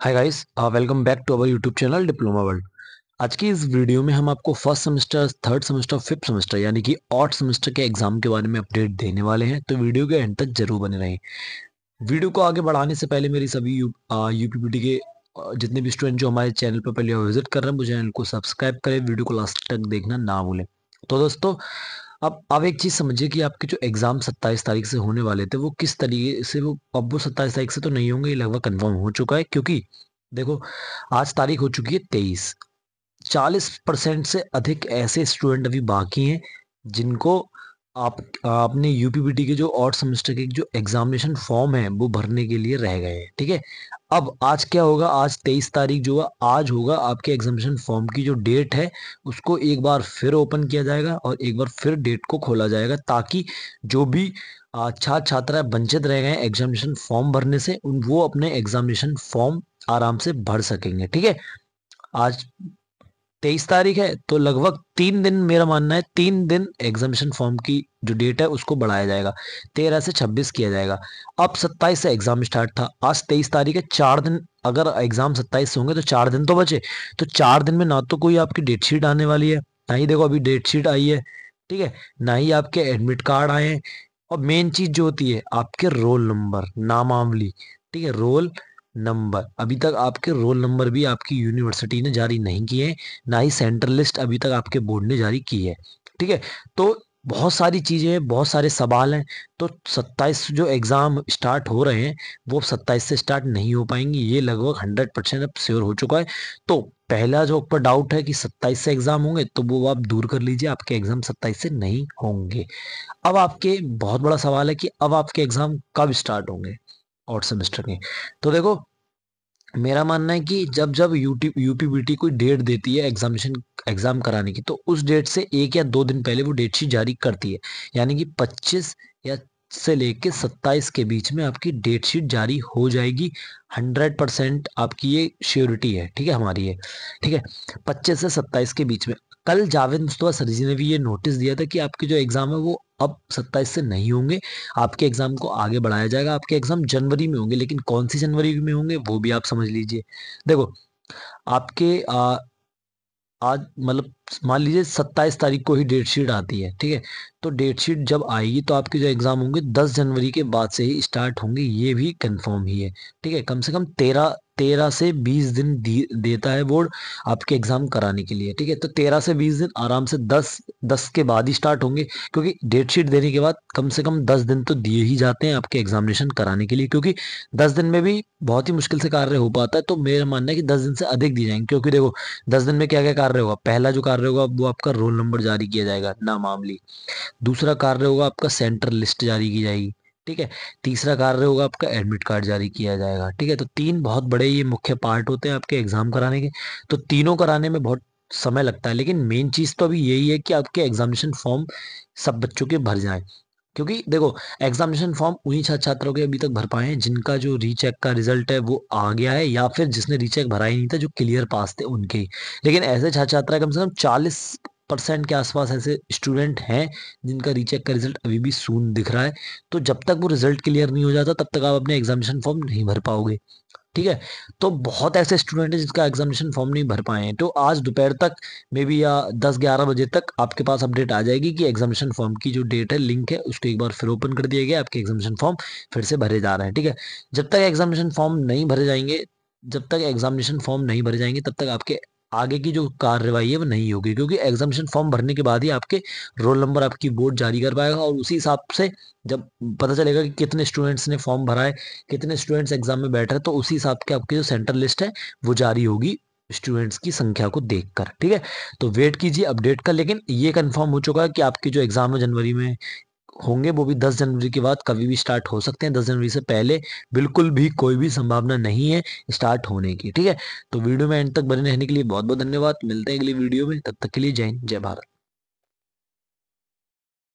hi guys welcome back to our YouTube channel diploma world आज की इस video में हम आपको first semester third semester fifth semester यानी कि ऑट सेमेस्टर के एग्जाम के बारे में अपडेट देने वाले हैं तो वीडियो के एंड तक जरूर बने रहें वीडियो को आगे बढ़ाने से पहले मेरी सभी यू यूपीपीटी के जितने भी स्टूडेंट जो हमारे चैनल पर पहले विजिट कर रहे हैं वो चैनल को सब्सक्राइब करें वीडियो को लास्ट तक देखना ना भूलें तो दोस्तों अब आप एक चीज़ समझिए कि आपके जो एग्ज़ाम सत्ताईस तारीख से होने वाले थे वो किस तरीके से वो अब वो सत्ताईस तारीख से तो नहीं होंगे ये लगभग कन्फर्म हो चुका है क्योंकि देखो आज तारीख हो चुकी है तेईस चालीस परसेंट से अधिक ऐसे स्टूडेंट अभी बाकी हैं जिनको आप आपने यूपीपीटी के जो और सेमेस्टर के जो एग्जामिनेशन फॉर्म है वो भरने के लिए रह गए हैं ठीक है अब आज क्या होगा आज तेईस तारीख जो है आज होगा आपके एग्जामिनेशन फॉर्म की जो डेट है उसको एक बार फिर ओपन किया जाएगा और एक बार फिर डेट को खोला जाएगा ताकि जो भी छात्र छात्रा वंचित रह गए एग्जामिनेशन फॉर्म भरने से वो अपने एग्जामिनेशन फॉर्म आराम से भर सकेंगे ठीक है आज तेईस तारीख है तो लगभग तीन दिन मेरा मानना है तीन दिन एग्जामिशन फॉर्म की जो डेट है उसको बढ़ाया जाएगा तेरह से छब्बीस किया जाएगा अब सत्ताईस से एग्जाम स्टार्ट था आज तेईस तारीख है चार दिन अगर एग्जाम सत्ताईस से होंगे तो चार दिन तो बचे तो चार दिन में ना तो कोई आपकी डेट शीट आने वाली है ना ही देखो अभी डेट शीट आई है ठीक है ना ही आपके एडमिट कार्ड आए हैं और मेन चीज जो होती है आपके रोल नंबर नामावली ठीक है रोल नंबर अभी तक आपके रोल नंबर भी आपकी यूनिवर्सिटी ने जारी नहीं किए हैं ना ही सेंट्रल लिस्ट अभी तक आपके बोर्ड ने जारी की है ठीक है तो बहुत सारी चीज़ें बहुत सारे सवाल हैं तो 27 जो एग्ज़ाम स्टार्ट हो रहे हैं वो 27 से स्टार्ट नहीं हो पाएंगे ये लगभग 100 परसेंट अब श्योर हो चुका है तो पहला जो ऊपर डाउट है कि 27 से एग्ज़ाम होंगे तो वो आप दूर कर लीजिए आपके एग्ज़ाम 27 से नहीं होंगे अब आपके बहुत बड़ा सवाल है कि अब आपके एग्ज़ाम कब स्टार्ट होंगे और सेमेस्टर के तो देखो मेरा मानना है कि जब जब यूटी यूपीबीटी कोई डेट देती है एग्जामिनेशन एग्जाम कराने की तो उस डेट से एक या दो दिन पहले वो डेट शीट जारी करती है यानी कि 25 या से लेके 27 के बीच में आपकी डेट शीट जारी हो जाएगी 100 परसेंट आपकी ये श्योरिटी है ठीक है हमारी है ठीक है 25 से 27 के बीच में कल जावेद मुस्तवा सरजी ने भी ये नोटिस दिया था कि आपके जो एग्ज़ाम है वो अब सत्ताईस से नहीं होंगे आपके एग्ज़ाम को आगे बढ़ाया जाएगा आपके एग्ज़ाम जनवरी में होंगे लेकिन कौन सी जनवरी में होंगे वो भी आप समझ लीजिए देखो आपके आ, आज मतलब मान लीजिए सत्ताईस तारीख को ही डेट शीट आती है ठीक है तो डेट शीट जब आएगी तो आपके जो एग्ज़ाम होंगे दस जनवरी के बाद से ही स्टार्ट होंगे ये भी कंफर्म ही है ठीक है कम से कम तेरह तेरह से बीस दिन देता है बोर्ड आपके एग्ज़ाम कराने के लिए ठीक है तो तेरह से बीस दिन आराम से दस दस के बाद ही स्टार्ट होंगे क्योंकि डेट शीट देने के बाद कम से कम दस दिन तो दिए ही जाते हैं आपके एग्जामिनेशन कराने के लिए क्योंकि दस दिन में भी बहुत ही मुश्किल से कार्य हो पाता है तो मेरा मानना है कि दस दिन से अधिक दिए जाएंगे क्योंकि देखो दस दिन में क्या क्या कार्य होगा पहला जो कार्य कार्य होगा वो आपका रोल नंबर जारी किया जाएगा नाम आमली दूसरा कार्य होगा आपका सेंटर लिस्ट जारी की जाएगी ठीक है तीसरा कार्य होगा आपका एडमिट कार्ड जारी किया जाएगा ठीक है तो तीन बहुत बड़े ये मुख्य पार्ट होते हैं आपके एग्जाम कराने के तो तीनों कराने में बहुत समय लगता है लेकिन मेन चीज़ तो अभी यही है कि आपके एग्जामिनेशन फॉर्म सब बच्चों के भर जाएं क्योंकि देखो एग्जामिनेशन फॉर्म उन्हीं छात्र छात्रों के अभी तक भर पाए हैं जिनका जो रीचेक का रिजल्ट है वो आ गया है या फिर जिसने रीचेक भरा ही नहीं था जो क्लियर पास थे उनके लेकिन ऐसे छात्र छात्रा कम से कम चालीस परसेंट के आसपास ऐसे स्टूडेंट हैं जिनका रीचेक का रिजल्ट अभी भी सून दिख रहा है तो जब तक वो रिजल्ट क्लियर नहीं हो जाता तब तक आप अपने एग्जामिनेशन फॉर्म नहीं भर पाओगे ठीक है तो बहुत ऐसे स्टूडेंट हैं जिसका एग्जामिनेशन फॉर्म नहीं भर पाए हैं तो आज दोपहर तक मे बी या दस ग्यारह बजे तक आपके पास अपडेट आ जाएगी कि एग्जामिनेशन फॉर्म की जो डेट है लिंक है उसको एक बार फिर ओपन कर दिया गया आपके एग्जामिनेशन फॉर्म फिर से भरे जा रहे हैं ठीक है जब तक एग्जामिनेशन फॉर्म नहीं भरे जाएंगे जब तक एग्जामिनेशन फॉर्म नहीं भरे जाएंगे तब तक आपके आगे की जो कार्रवाई है वो नहीं होगी क्योंकि एग्जामिनेशन फॉर्म भरने के बाद ही आपके रोल नंबर आपकी बोर्ड जारी कर पाएगा और उसी हिसाब से जब पता चलेगा कि कितने स्टूडेंट्स ने फॉर्म भरा है कितने स्टूडेंट्स एग्जाम में बैठ रहे तो उसी हिसाब के आपकी जो सेंटर लिस्ट है वो जारी होगी स्टूडेंट्स की संख्या को देखकर ठीक है तो वेट कीजिए अपडेट का लेकिन ये कंफर्म हो चुका है कि आपकी जो एग्ज़ाम है जनवरी में होंगे वो भी 10 जनवरी के बाद कभी भी स्टार्ट हो सकते हैं 10 जनवरी से पहले बिल्कुल भी कोई भी संभावना नहीं है स्टार्ट होने की ठीक है तो वीडियो में एंड तक बने रहने के लिए बहुत बहुत धन्यवाद मिलते हैं अगली वीडियो में तब तक के लिए जय हिंद जय भारत